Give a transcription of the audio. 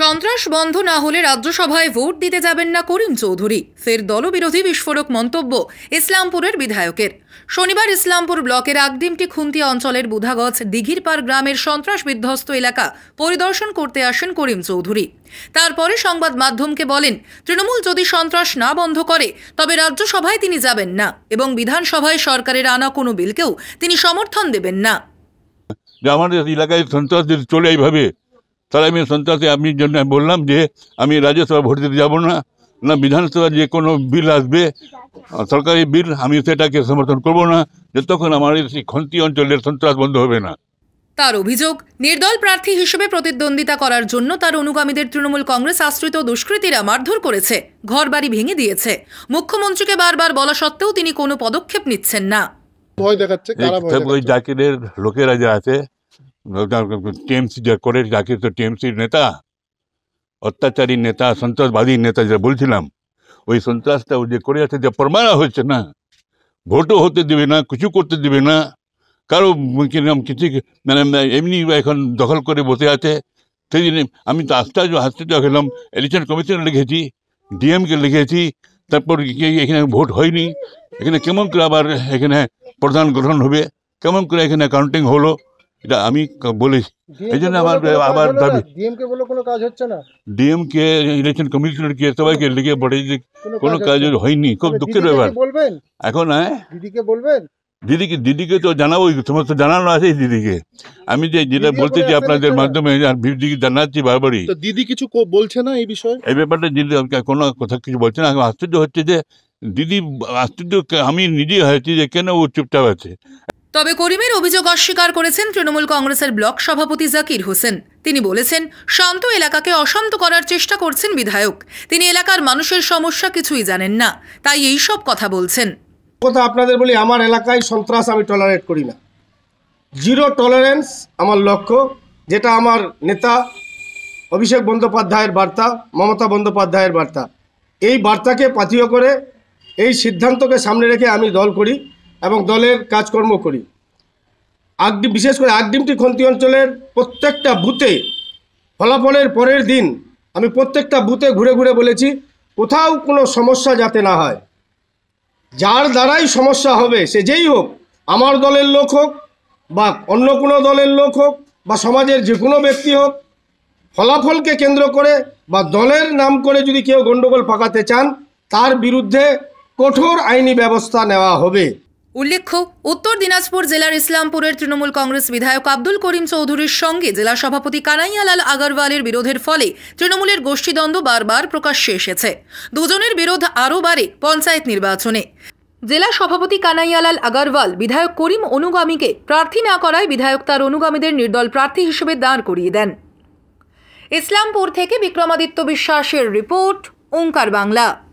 সন্ত্রাস বন্ধ না হলে রাজ্যসভায় ভোট দিতে যাবেন না করিম চৌধুরী ফের দলবিরোধী বিস্ফোরক মন্তব্য ইসলামপুরের বিধায়কের শনিবার ইসলামপুর ব্লকের আগদিমটি খুন্তি অঞ্চলের বুধাগজ দিঘিরপাড় গ্রামের সন্ত্রাস বিধ্বস্ত এলাকা পরিদর্শন করতে আসেন করিম চৌধুরী তারপরে সংবাদ মাধ্যমকে বলেন তৃণমূল যদি সন্ত্রাস না বন্ধ করে তবে রাজ্যসভায় তিনি যাবেন না এবং বিধানসভায় সরকারের আনা কোনো বিলকেও তিনি সমর্থন দেবেন না আমাদের এলাকায় সন্ত্রাস চলে এইভাবে তাহলে আমি সন্ত্রাসী আমি জন্য বললাম যে আমি রাজ্যসভা ভোট দিতে যাবো না না বিধানসভার যে কোনো বিল আসবে সরকারি বিল আমি সেটাকে সমর্থন করব না যতক্ষণ আমার এই খন্তি অঞ্চলের সন্ত্রাস বন্ধ হবে না তার অভিযোগ নির্দল প্রার্থী হিসেবে প্রতিদ্বন্দ্বিতা করার জন্য তার অনুগামীদের তৃণমূল কংগ্রেস আশ্রিত দুষ্কৃতীরা মারধর করেছে ঘরবাড়ি ভেঙে দিয়েছে মুখ্যমন্ত্রীকে বারবার বলা সত্ত্বেও তিনি কোনো পদক্ষেপ নিচ্ছেন না ভয় দেখাচ্ছে ওই জাকিরের লোকেরা যা আছে টিএমসি যা করে যাকে তো টিএমসির নেতা অত্যাচারী নেতা সন্ত্রাসবাদী নেতা যেটা বলছিলাম ওই সন্ত্রাসটা যে করে আছে যে প্রমাণ হচ্ছে না ভোটও হতে দেবে না কিছু করতে দেবে না কারো কিরকম কিছু মানে এমনি এখন দখল করে বসে আছে সেই জন্য আমি তো আশ্চর্য আশ্চর্য দেখলাম ইলেকশন কমিশন লিখেছি ডিএমকে লিখেছি তারপর এখানে ভোট হয়নি এখানে কেমন করে আবার এখানে প্রধান গঠন হবে কেমন করে এখানে কাউন্টিং হলো এটা আমি বলেছি এই জন্য আমার আমার দাবি ডিএমকে বলে কোনো কাজ হচ্ছে না ডিএমকে ইলেকশন কমিশনারকে সবাইকে লিখে পাঠিয়েছি কোনো কাজ হয়নি খুব দুঃখের ব্যাপার বলবেন এখন হ্যাঁ দিদিকে বলবেন দিদিকে দিদিকে তো জানাবোই তোমার তো জানানো আছে দিদিকে আমি যে যেটা বলতেছি আপনাদের মাধ্যমে দিদিকে জানাচ্ছি বারবারই দিদি কিছু বলছে না এই বিষয়ে এই ব্যাপারটা দিদি কোনো কথা কিছু বলছে না আশ্চর্য হচ্ছে যে দিদি আশ্চর্য আমি নিজে হয়েছি যে কেন ও চুপচাপ আছে তবে করিমের অভিযোগ অস্বীকার করেছেন তৃণমূল কংগ্রেসের ব্লক সভাপতি জাকির হোসেন তিনি বলেছেন শান্ত এলাকাকে অশান্ত করার চেষ্টা করছেন বিধায়ক তিনি এলাকার মানুষের সমস্যা কিছুই জানেন না তাই এই সব কথা বলছেন কথা আপনাদের বলি আমার এলাকায় সন্ত্রাস আমি টলারেট করি না জিরো টলারেন্স আমার লক্ষ্য যেটা আমার নেতা অভিষেক বন্দ্যোপাধ্যায়ের বার্তা মমতা বন্দ্যোপাধ্যায়ের বার্তা এই বার্তাকে পাতীয় করে এই সিদ্ধান্তকে সামনে রেখে আমি দল করি এবং দলের কাজকর্ম করি আগডিম বিশেষ করে আগডিমটি খন্তি অঞ্চলের প্রত্যেকটা বুথে ফলাফলের পরের দিন আমি প্রত্যেকটা বুথে ঘুরে ঘুরে বলেছি কোথাও কোনো সমস্যা যাতে না হয় যার দ্বারাই সমস্যা হবে সে যেই হোক আমার দলের লোক হোক বা অন্য কোনো দলের লোক হোক বা সমাজের যে কোনো ব্যক্তি হোক ফলাফলকে কেন্দ্র করে বা দলের নাম করে যদি কেউ গণ্ডগোল পাকাতে চান তার বিরুদ্ধে কঠোর আইনি ব্যবস্থা নেওয়া হবে উল্লেখ্য উত্তর দিনাজপুর জেলার ইসলামপুরের তৃণমূল কংগ্রেস বিধায়ক আব্দুল করিম চৌধুরীর সঙ্গে জেলা সভাপতি কানাইয়ালাল আগরওয়ালের বিরোধের ফলে তৃণমূলের গোষ্ঠীদ্বন্দ্ব বারবার প্রকাশ্যে এসেছে দুজনের বিরোধ আরও বাড়ে পঞ্চায়েত নির্বাচনে জেলা সভাপতি কানাইয়ালাল আগারওয়াল বিধায়ক করিম অনুগামীকে প্রার্থী না করায় বিধায়ক তার অনুগামীদের নির্দল প্রার্থী হিসেবে দাঁড় করিয়ে দেন ইসলামপুর থেকে বিক্রমাদিত্য বিশ্বাসের রিপোর্ট ওঙ্কার বাংলা